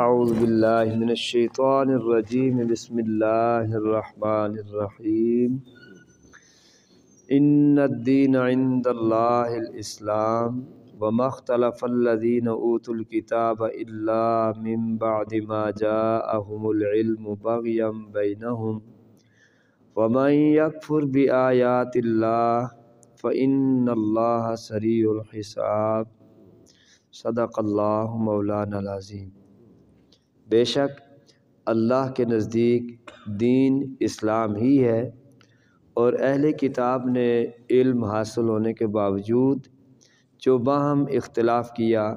اعوذ باللہ من الشیطان الرجیم بسم اللہ الرحمن الرحیم ان الدین عند اللہ الاسلام وما اختلف الذین اوتوا الكتاب الا من بعد ما جاءهم العلم بغیم بینہم ومن یکفر بی آیات اللہ فإن اللہ سریع الحساب صدق اللہ مولانا العظیم بے شک اللہ کے نزدیک دین اسلام ہی ہے اور اہل کتاب نے علم حاصل ہونے کے باوجود جو باہم اختلاف کیا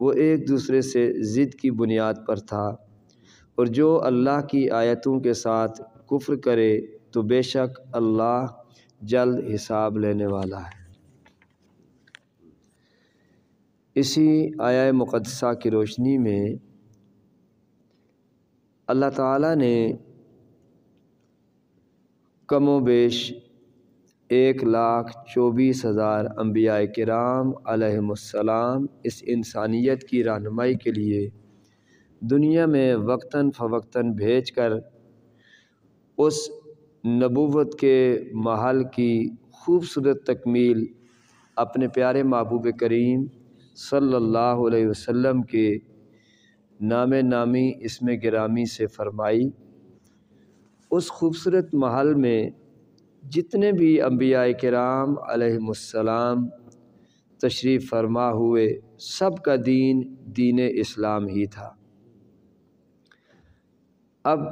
وہ ایک دوسرے سے ضد کی بنیاد پر تھا اور جو اللہ کی آیتوں کے ساتھ کفر کرے تو بے شک اللہ جلد حساب لینے والا ہے اسی آیا مقدسہ کی روشنی میں اللہ تعالیٰ نے کم و بیش ایک لاکھ چوبیس ہزار انبیاء کرام علیہ السلام اس انسانیت کی رہنمائی کے لیے دنیا میں وقتاً فوقتاً بھیج کر اس نبوت کے محل کی خوبصورت تکمیل اپنے پیارے محبوب کریم صلی اللہ علیہ وسلم کے نام نامی اسم گرامی سے فرمائی اس خوبصورت محل میں جتنے بھی انبیاء کرام علیہ السلام تشریف فرما ہوئے سب کا دین دین اسلام ہی تھا اب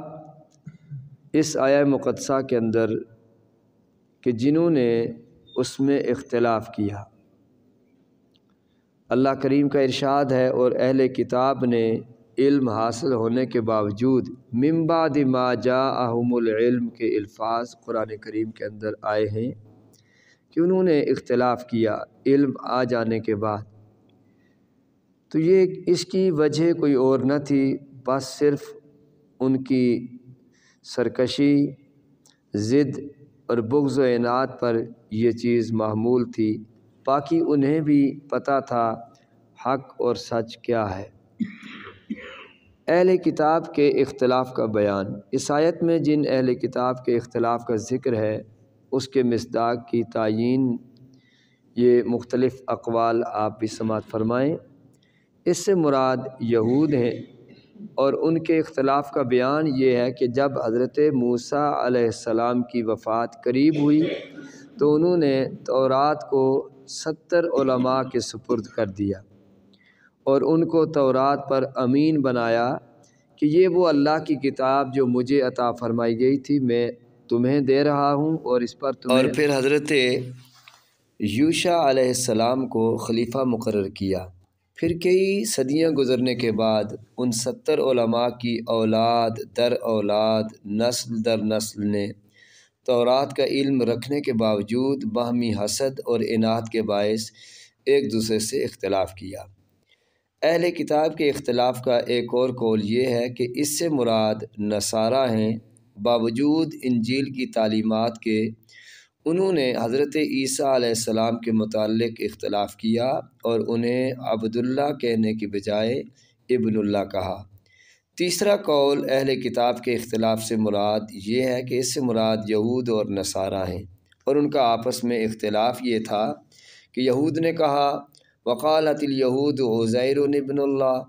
اس آیا مقدسہ کے اندر کہ جنہوں نے اس میں اختلاف کیا اللہ کریم کا ارشاد ہے اور اہل کتاب نے علم حاصل ہونے کے باوجود ممبا جا احم العلم کے الفاظ قرآن کریم کے اندر آئے ہیں کہ انہوں نے اختلاف کیا علم آ جانے کے بعد تو یہ اس کی وجہ کوئی اور نہ تھی بس صرف ان کی سرکشی ضد اور بغض و اعنات پر یہ چیز معمول تھی باقی انہیں بھی پتہ تھا حق اور سچ کیا ہے اہل کتاب کے اختلاف کا بیان عیسائیت میں جن اہل کتاب کے اختلاف کا ذکر ہے اس کے مصداق کی تعین یہ مختلف اقوال آپ بھی سماعت فرمائیں اس سے مراد یہود ہیں اور ان کے اختلاف کا بیان یہ ہے کہ جب حضرت موسیٰ علیہ السلام کی وفات قریب ہوئی تو انہوں نے تورات کو ستر علماء کے سپرد کر دیا اور ان کو تورات پر امین بنایا کہ یہ وہ اللہ کی کتاب جو مجھے عطا فرمائی گئی تھی میں تمہیں دے رہا ہوں اور اس پر تمہیں اور پھر حضرت یوشا علیہ السلام کو خلیفہ مقرر کیا پھر کئی صدیاں گزرنے کے بعد ان ستر علماء کی اولاد در اولاد نسل در نسل نے تورات کا علم رکھنے کے باوجود باہمی حسد اور انعت کے باعث ایک دوسرے سے اختلاف کیا اہل کتاب کے اختلاف کا ایک اور قول یہ ہے کہ اس سے مراد نصارہ ہیں باوجود انجیل کی تعلیمات کے انہوں نے حضرت عیسیٰ علیہ السلام کے متعلق اختلاف کیا اور انہیں عبداللہ کہنے کے بجائے ابن اللہ کہا تیسرا قول اہل کتاب کے اختلاف سے مراد یہ ہے کہ اس سے مراد یہود اور نصارہ ہیں اور ان کا آپس میں اختلاف یہ تھا کہ یہود نے کہا وقالت الیہود عزیر ابن اللہ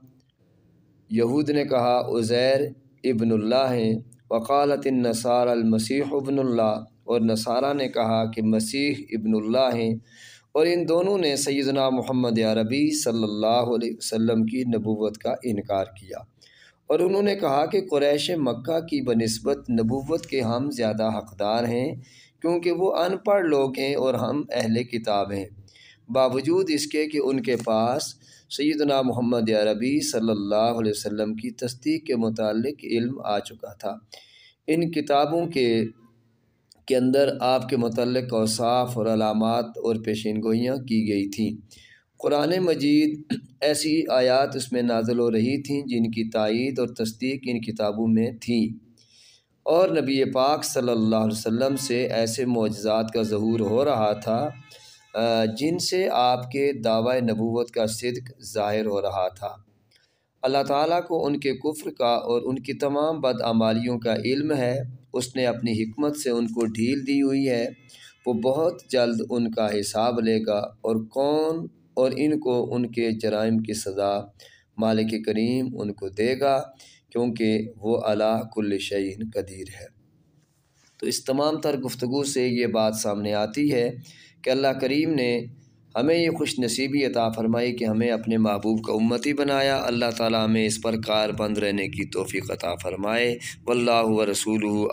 یہود نے کہا عزیر ابن اللہ ہیں وقالت النصار المسیح ابن اللہ اور نصارہ نے کہا کہ مسیح ابن اللہ ہیں اور ان دونوں نے سیدنا محمد عربی صلی اللہ علیہ وسلم کی نبوت کا انکار کیا اور انہوں نے کہا کہ قریش مکہ کی بنسبت نبوت کے ہم زیادہ حقدار ہیں کیونکہ وہ ان پڑھ لوگ ہیں اور ہم اہل کتاب ہیں باوجود اس کے کہ ان کے پاس سیدنا محمد عربی صلی اللہ علیہ وسلم کی تصدیق کے متعلق علم آ چکا تھا ان کتابوں کے کے اندر آپ کے متعلق اوصاف اور علامات اور پیشین گوئیاں کی گئی تھیں قرآن مجید ایسی آیات اس میں نازل ہو رہی تھیں جن کی تائید اور تصدیق ان کتابوں میں تھی اور نبی پاک صلی اللہ علیہ وسلم سے ایسے معجزات کا ظہور ہو رہا تھا جن سے آپ کے دعوی نبوت کا صدق ظاہر ہو رہا تھا اللہ تعالیٰ کو ان کے کفر کا اور ان کی تمام بدعمالیوں کا علم ہے اس نے اپنی حکمت سے ان کو ڈھیل دی ہوئی ہے وہ بہت جلد ان کا حساب لے گا اور کون اور ان کو ان کے جرائم کی سزا مالک کریم ان کو دے گا کیونکہ وہ اللہ کل شعین قدیر ہے تو اس تمام تر گفتگو سے یہ بات سامنے آتی ہے کہ اللہ کریم نے ہمیں یہ خوش نصیبی عطا فرمائی کہ ہمیں اپنے محبوب کا امتی بنایا اللہ تعالیٰ ہمیں اس پر کار بند رہنے کی توفیق عطا فرمائے و رسول